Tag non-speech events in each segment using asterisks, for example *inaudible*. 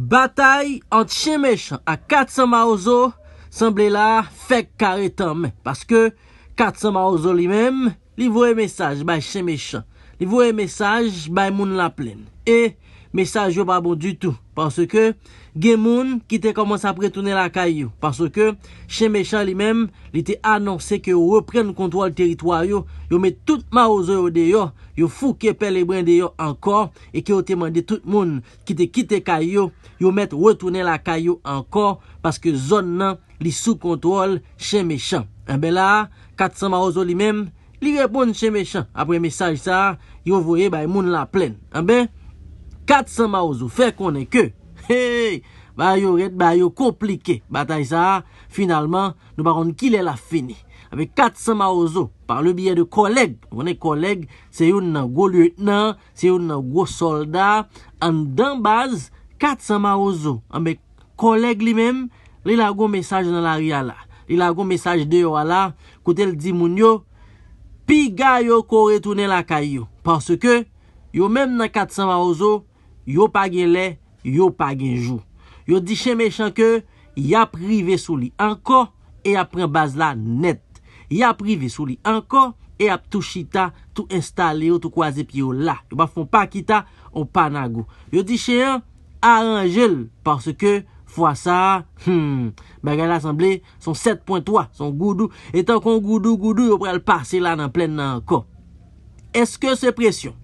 Batay ant Che Meshan a Katsan Marozo, Sanble la fek kare tanme. Paske Katsan Marozo li mem, li vwe mesaj bay Che Meshan. Li vwe mesaj bay Moun Laplen. E, Mesaj yo ba bon du tou. Parce ke, gen moun ki te komanse apre tounen lakay yo. Parce ke, chen me chan li mem, li te anonse ke yo repren kontrol teritoryo. Yo met tout ma ozo yo de yo, yo fouke pel le brin de yo ankor. E ke yo temande tout moun ki te kite kanyo, yo met retounen lakay yo ankor. Parce ke, zon nan, li sou kontrol chen me chan. Eh en be la, kat sa ma ozo li mem, li repon chen me chan. Apre mesaj sa, yo vwoye bay moun la plen. En be? 400 maouzou, fè konè kè. Hey, ba yon ret, ba yon komplike. Bata yon sa, finalman, nou ba ronde kilè la fini. Ame 400 maouzou, par le bie de koleg. Mwenè koleg, se yon nan gwo lieutenant, se yon nan gwo soldat. An dan baz, 400 maouzou. Ame koleg li men, li la gwo mesaj nan la ria la. Li la gwo mesaj de yo ala, koutel di moun yo, piga yo kore toune la kay yo. Pase ke, yo men nan 400 maouzou, Yo pa gen le, yo pa gen jou. Yo di chen me chan ke, yap rive sou li anko, e ap pren baz la net. Yap rive sou li anko, e ap tou chita, tou installe yo, tou kwa ze pi yo la. Yo pa fon pa kita, ou pa na go. Yo di chen, a anjel, parce ke, fwa sa, magal hmm, asemble, son 7.3, son goudou, etan kon goudou, goudou, yo prel pase la nan plen nan anko. Eske se presyon?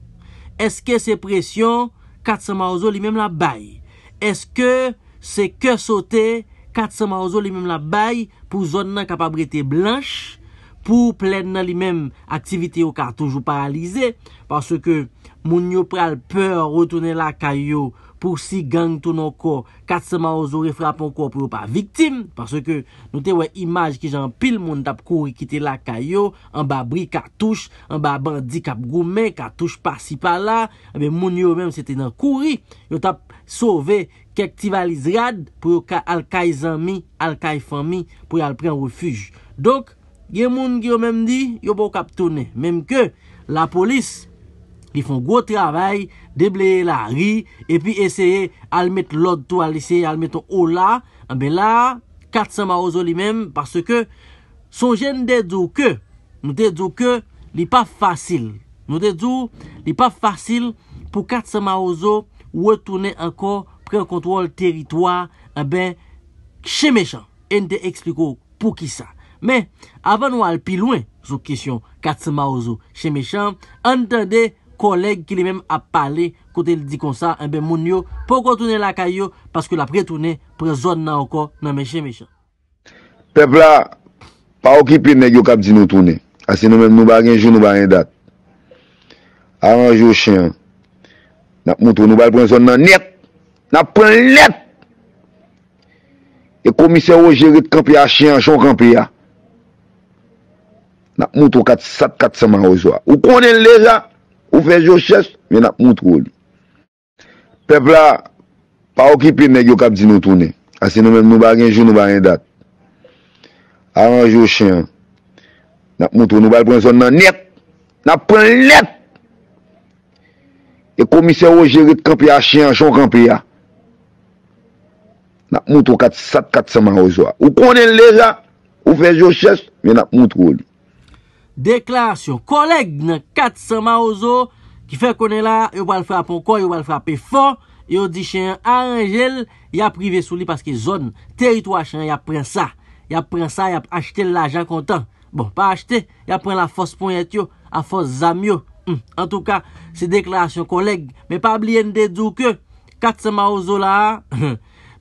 Eske se presyon, kat sa ma ouzo li menm la bay. Eske se ke sote, kat sa ma ouzo li menm la bay, pou zon nan kapabrite blanche, pou plen nan li menm aktivite yo ka toujou paralize, paswe ke moun yo pral peur, rotoune la kayo, Poursi gang tou nan ko, katsama ouzo refrapan ko pou yo pa viktim. Pase ke nou te wè imaj ki jan pil, moun tap kouri kite la kayo, an ba bri katouche, an ba bandi kap goumen, katouche pasi pala. A be moun yo menm se te nan kouri, yo tap sove kektivaliz rad pou yo alkay zami, alkay fami, pou yo alpran refuj. Dok, gen moun ki yo menm di, yo pou kap toune. Mem ke la polis. li fon gwo travay, deble la ri, epi eseye al met lod to, al eseye al meton o la, anbe ah la, katsama ozo li mem, parce ke, son jen de dzo ke, nou de dzo ke, li pa fasil, nou de dzo, li pa fasil, pou katsama ozo, wetoune anko, pre kontrol teritwa, anbe, ah chemechan, en de ekspliko pou ki sa. Men, avan nou al pi lwen, sou kisyon, katsama ozo, chemechan, anbe de, koleg ki li menm ap pale kote li di konsa anbe eh moun yo, poko toune lakay yo paske la pre toune pre zon nan okor nan menche menche pepla pa okipit neg yo kap di nou toune ase nou menm nou bagen jou nou bagen dat a anjou chen nap moutou nou bagen pre zon nan net nap pre net e komise ou jirit kampia chen chon kampia nap moutou kat sat kat seman ou zwa ou konen lejan Ou fej yo ches, ven ap moutrou li. Pepla pa okipi me gyokap di nou toune. Asi nou men nou bagen jou nou bagen dat. Aranj yo chen. Nap moutrou nou bagen pren son nan net. Nap pren net. E komise ou jirit kampia chen, chon kampia. Nap moutrou kat sat kat seman ou zwa. Ou konen leja, ou fej yo ches, ven ap moutrou li. Deklarasyon koleg nan kat sa ma ozo Ki fe konen la Yo bal frapon kon, yo bal frape fon Yo di chen anjel Ya prive sou li paske zon Teritwa chen, ya pren sa Ya pren sa, ya achete l ajan kontan Bon, pa achete, ya pren la fos pon et yo A fos zam yo hmm, En tou ka, se deklarasyon koleg Me pa blien de dou ke Kat sa ma ozo la *laughs*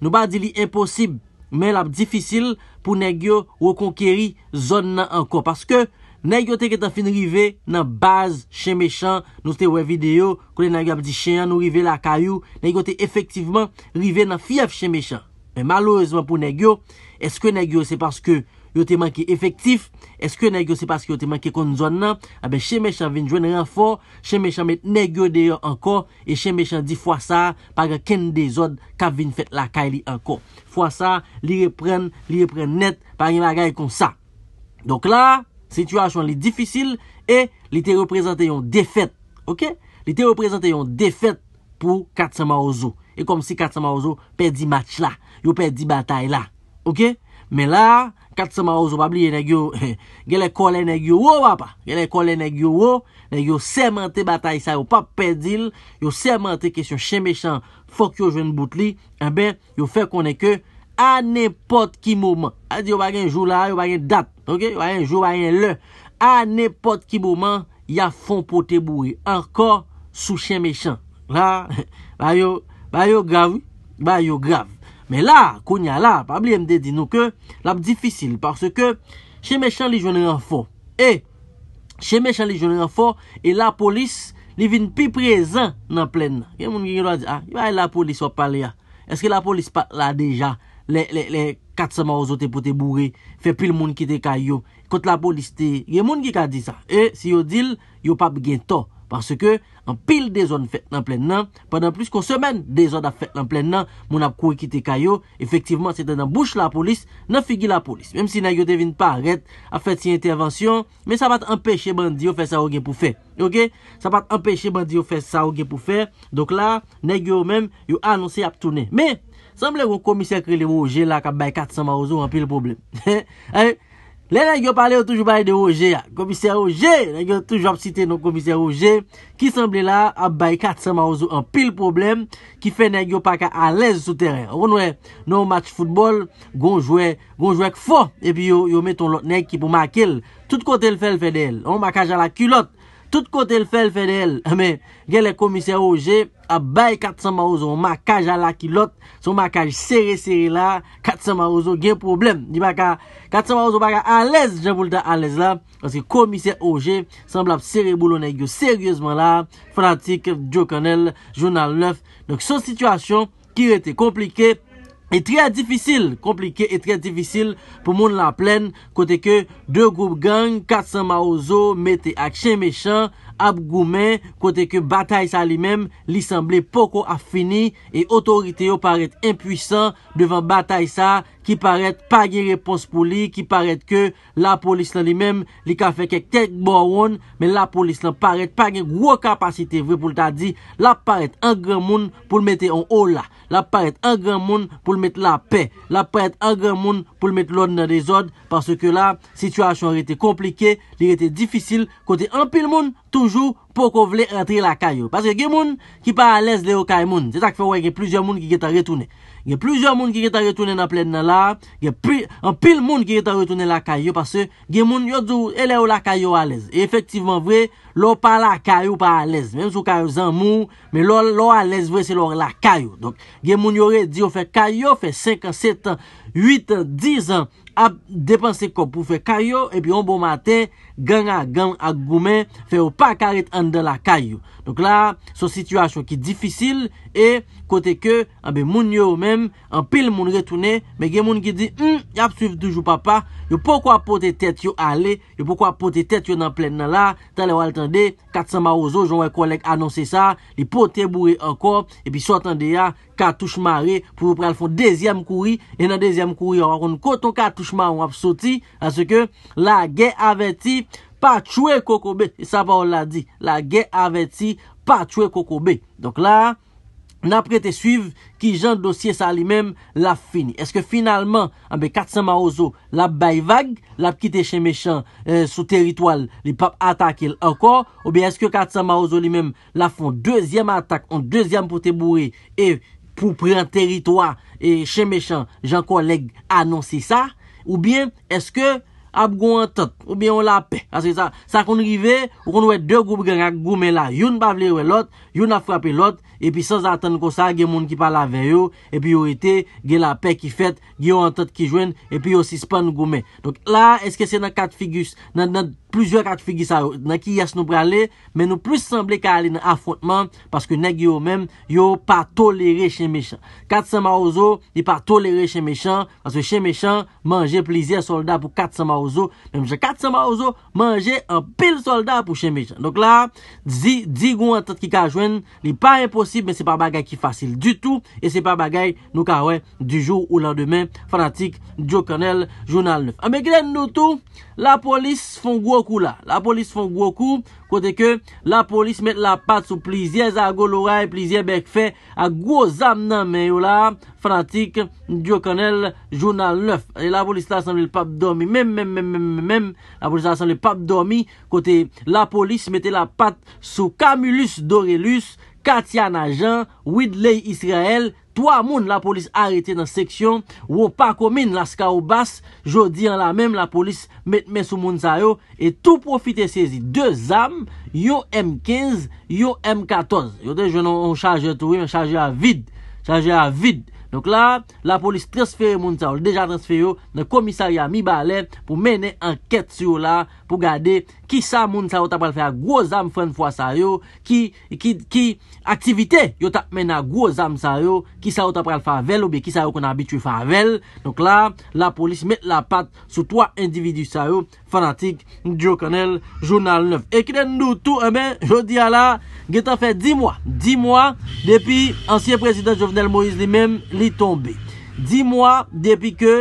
Nou ba di li imposib Men lab difisil pou neg yo Ou konkeri zon nan anko Paske Negyo te ketan fin rive nan baz chenmechan nou te we videyo. Kone negyo ap di chenyan nou rive lakayou. Negyo te efektivman rive nan fyev chenmechan. Men malourezman pou negyo. Eske negyo se paske yote manke efektif. Eske negyo se paske yote manke kon zon nan. A be chenmechan vin jwen renfor. Chenmechan met negyo deyo anko. E chenmechan di fwa sa para ken de zon kap vin fet lakay li anko. Fwa sa li repren net pari magay kon sa. Dok la... Situasyon li difisil e li te reprezentayon defet, ok? Li te reprezentayon defet pou Katsama Ozo. E kom si Katsama Ozo perdi match la, yo perdi batay la, ok? Me la, Katsama Ozo babliye nage yo, gele kole nage yo wo wapa, gele kole nage yo wo, nage yo sermente batay sa yo, pa perdil, yo sermente kesyon chen mechan, fok yo jwen bout li, ebe, eh yo fe konen ke... A nepot ki mouman. A di *laughs* yo bagen jou la, yo bagen dat. Yo bagen jou, bagen le. A nepot ki mouman, ya fon pote bouri. Ankor sou chen mechan. La, ba yo, ba yo grav, ba yo grav. Men la, konya la, pabli md di nou ke, la md difisil. Parce ke, chen mechan li jounen an fon. E, chen mechan li jounen an fon, e la polis li vin pi prezan nan plen. Gen moun gen yon la di, a, yon la polis wap pale ya. Eske la polis pa la deja? Le katsama ozote pou te bouri Fe pil moun ki te kayo Kont la polis te Gen moun ki ka di sa E si yo dil Yo pap gen to Parce ke An pil de zon fet nan plen nan Pendan plis kon semen De zon a fet nan plen nan Moun ap kouye ki te kayo Efektiveman se te nan bouch la polis Nan figi la polis Mem si negyo devine pa Arret Afet si intervensyon Men sa pat empeshe bandyo Fe sa ou gen pou fe Ok Sa pat empeshe bandyo Fe sa ou gen pou fe Dok la Negyo men Yo anonsi ap toune Men Semble yon komiser kre li roje la ka bay 400 maouzou an pil problem. *laughs* Eh? Le nan yon pale yon toujou bay de roje ya. Komiser roje, nan yon toujou ap site yon komiser roje. Ki semble la a bay 400 maouzou an pil problem. Ki fe nan yon pa ka alèz sou terren. Rou nouè, e, nou match foudbol, gonjouè, gonjouè k fò. E pi yon met ton lot neg ki pou mak el. Tout kote l fèl fèdèl. On mak aja la kulot. Sout kote l fèl fèdèl, *laughs* amè, gè lè komisè O.G. A bay katsan ma ouzo, makaj ala ki lot, son makaj sèri sèri la, katsan ma ouzo gen problem. Di baka, katsan ma ouzo baka alèz, jè voulta alèz la, anse komisè O.G. semblap sèri boulonè gyo sèryèzman la, frantik, djok anèl, jounal 9. Donk son situasyon, ki wè te komplike, E triyadifisil, komplike e triyadifisil pou moun la plen, kote ke 2 group gang, 400 maouzo, mete ak chen mechan, ap goumen, kote ke batay sa li mem, li semble poko a fini, e otorite yo paret impwisan devan batay sa. ki paret pa gen repons pou li, ki paret ke la polis lan li mem, li ka fe kek tek bo a won, men la polis lan paret pa gen gwo kapasite, vwe pou lta di, la paret an gen moun pou l mette an o la, la paret an gen moun pou l mette la pe, la paret an gen moun pou l mette l od nan de zod, parce ke la situasyon rete komplike, li rete difisil, kote an pil moun toujou, pou kon vle entri la kayo. Pase gen moun ki pa alèz le ou kayo moun. Se tak fè wè gen plüzyon moun ki geta retounen. Gen plüzyon moun ki geta retounen na plèd nan la. Gen pil moun ki geta retounen la kayo. Pase gen moun yo djou elè ou la kayo alèz. E effektivman vre, lò pa la kayo pa alèz. Mèm sou kayo zan mou, mè lò alèz vre se lò la kayo. Gen moun yo djou fè kayo fè 5 an, 7 an, 8 an, 10 an. ap depanse kop pou fe kayo, epi an bon maten, gen a gen ak goumen, fe ou pa karet an de la kayo. Donk la, son sitwasyon ki difisil, e kote ke, anbe ah moun yo ou menm, an pil moun retoune, me gen moun ki di, yap suiv toujou papa, yo pokwa pote tet yo ale, yo pokwa pote tet yo nan plen nan la, talew al tende, katsan marouzo, joun wè kolek anonsè sa, li pote bourè ankon, e pi so tende ya, katouche mare, pou vw pre al fon dezyam kouri, enan dezyam kouri, wakon koton katouche mare wap soti, ase ke, la gen aveti, pou vw pre al fon dezyam kouri, pa chwe kokobe, sa pa ou la di la ge aveti, pa chwe kokobe, donk la na prete suiv ki jan dosye sa li mem la fini, eske finalman anbe katsan ma ozo la bay vag, la pkite chen me chan euh, sou teritwal, li pap atake l ankon, ou bien eske katsan ma ozo li mem la fon dezyem atake an dezyem pote bouri, e pou pre an teritwa, e chen me chan jan kon leg anonsi sa ou bien eske ap goun an tot, ou bi yon la pe. Aske sa, sa konu give, ou konu wet 2 goup gen ak goume la. Yon pa vlewe lot, yon a frapi lot, epi sa zaten kon sa, gen moun ki pa la veyo, epi yon ite, gen la pe ki fet, gen yon an tot ki jwen, epi yon si span goume. Donk la, eske se nan kat figus, nan nan pluzyor kat figi sa yo, nan ki yas nou brale, men nou plis semble ka ale nan afotman, paske neg yo men, yo pa tolere chen mechan. Kat sema ozo, di pa tolere chen mechan, paske chen mechan, manje plizye soldat pou kat sema ozo, menjè kat sema ozo, manje an pil soldat pou chen mechan. Donk la, di goun an tat ki ka jwen, di pa imposib, men se pa bagay ki fasil du tout, e se pa bagay nou ka we, di jou ou lan demen, fanatik Joe Cornell, Jounal 9. Ame ah, gwen nou tout, la polis fon gwo La polis foun gwo kou Kote ke la polis mette la pat sou plizye Zago lora e plizye bekfe A gwo zam nan men yo la Fanatik, diyo kanel Jounal 9 e La polis la sanle pap dormi Kote la polis mette la pat Sou Kamulus Dorilus Katia Najan Widley Israel 3 moun la polis arete nan seksyon, wopakomin la ska ou bas, jodi an la menm la polis metme sou moun sayo, etou profite sezi 2 zam, yo M15, yo M14. Yode jounon chaje tou, chaje a vid, chaje a vid. Nouk la, la polis transfere moun sa ou, deja transfere ou, nan komisariya mi balet, pou mene anket sou la, pou gade, ki sa moun sa ou tap pral fè a gwo zam fwen fwa sa ou, ki aktivite yo tap mè na gwo zam sa ou, ki sa ou tap pral fè a vel ou be, ki sa ou kon abitwe fè a vel. Nouk la, la polis met la pat sou 3 individu sa ou, fanatik, diokanel, jounal 9. Ekiden nou tou, e eh men, jodi a la, ge tan fè 10 mwa, 10 mwa, depi ansye prezident Jovenel Moïse li men, tombe. Di mwa, depi ke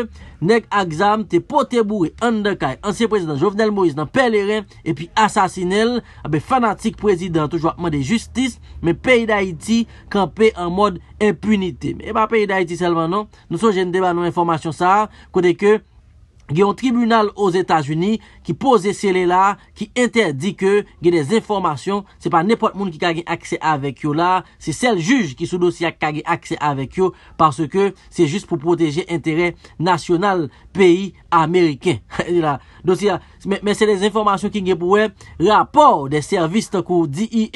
nek aksam, te pote bouri, an dekay, ansye prezident Jovenel Moise nan pelere, epi asasinel abe ah fanatik prezident, toujwa mwen de justis, men peyi da iti kampe en mod impunite. E pa peyi da iti selvan, non? Nou so jende ba nou informasyon sa, kode ke gen yon tribunal os Etats-Unis ki pose se le la, ki interdi ke gen les informasyon, se pa nepot moun ki kage akse avek yo la se sel juj ki sou dosya kage akse avek yo, parce ke se jist pou proteje interè national peyi Ameriken *laughs* e dosya, men se les informasyon ki gen pouwe, rapor de servis te kou diye,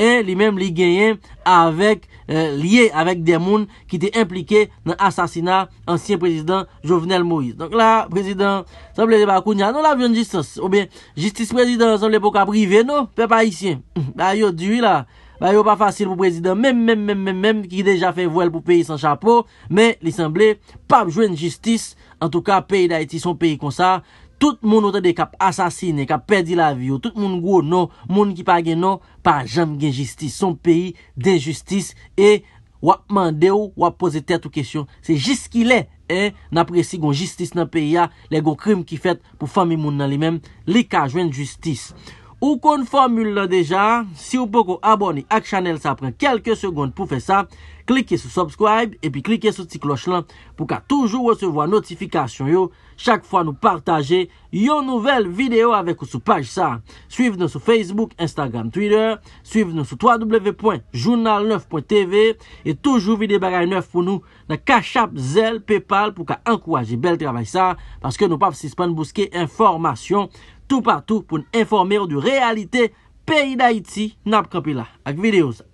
en li mem li genyen, avek e, liye avek demoun ki te implike nan asasina ansyen prezident Jovenel Moïse, donk la prezident Président, samble non, de Bakounia, nou la vyon jistos. Ou ben, jistis président, samble pou ka prive nou, pe pa isye. Ba yo diwi la, ba yo pa fasil pou président. Mem, mem, mem, mem, mem, ki deja fe vwel pou peyi san chapo. Men, l'isemble, pap jwen jistis. En tout ka, peyi da iti, son peyi kon sa. Tout moun ote de kap asasine, kap perdi la viyo. Tout moun gwo nou, moun ki pa gen nou, pa jam gen jistis. Son peyi de jistis. E, wap mande ou, wap pose tete ou kesyon. Se jist ki le, jistis. E, napresi gon jistis nan peyi a, le gon krim ki fet pou fami moun nan li men, li ka jwen jistis. Ou kon formule la deja, si ou poko aboni ak chanel sa pren kelke segonde pou fe sa... Klike sou subscribe epi klike sou ti kloch lan pou ka toujou wesevo a notifikasyon yo. Chak fwa nou partaje yo nouvel video avek ou sou paj sa. Suiv nou sou Facebook, Instagram, Twitter. Suiv nou sou www.journal9.tv. Et toujou vide bagay 9 pou nou nan kachap zel pepal pou ka ankwaje bel trabay sa. Paske nou paf sispan bouske informasyon tou patou pou nou informe ou di realite peyi da iti nap kapila. Ak videos.